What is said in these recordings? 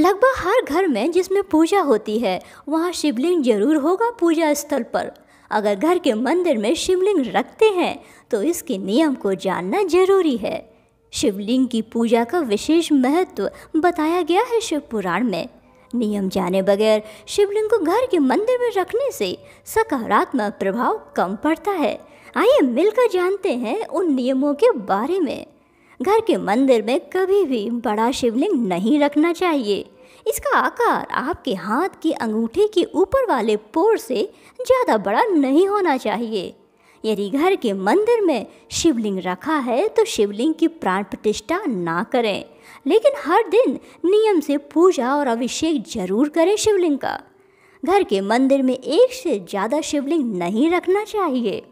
लगभग हर घर में जिसमें पूजा होती है वहाँ शिवलिंग जरूर होगा पूजा स्थल पर अगर घर के मंदिर में शिवलिंग रखते हैं तो इसके नियम को जानना जरूरी है शिवलिंग की पूजा का विशेष महत्व बताया गया है शिव पुराण में नियम जाने बगैर शिवलिंग को घर के मंदिर में रखने से सकारात्मक प्रभाव कम पड़ता है आइए मिलकर जानते हैं उन नियमों के बारे में घर के मंदिर में कभी भी बड़ा शिवलिंग नहीं रखना चाहिए इसका आकार आपके हाथ की अंगूठे के ऊपर वाले पोर से ज़्यादा बड़ा नहीं होना चाहिए यदि घर के मंदिर में शिवलिंग रखा है तो शिवलिंग की प्राण प्रतिष्ठा ना करें लेकिन हर दिन नियम से पूजा और अभिषेक जरूर करें शिवलिंग का घर के मंदिर में एक से ज़्यादा शिवलिंग नहीं रखना चाहिए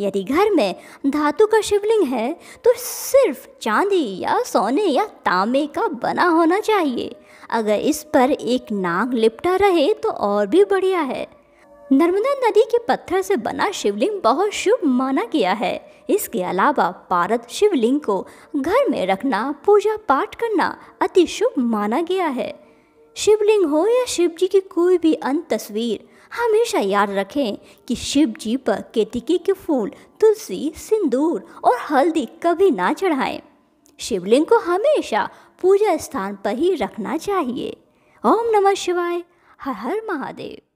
यदि घर में धातु का शिवलिंग है तो सिर्फ चांदी या सोने या तांबे का बना होना चाहिए अगर इस पर एक नाग लिपटा रहे तो और भी बढ़िया है नर्मदा नदी के पत्थर से बना शिवलिंग बहुत शुभ माना गया है इसके अलावा पारद शिवलिंग को घर में रखना पूजा पाठ करना अति शुभ माना गया है शिवलिंग हो या शिव जी की कोई भी अंत तस्वीर हमेशा याद रखें कि शिव जी पर केतकी के फूल तुलसी सिंदूर और हल्दी कभी ना चढ़ाएं। शिवलिंग को हमेशा पूजा स्थान पर ही रखना चाहिए ओम नमः शिवाय हर हर महादेव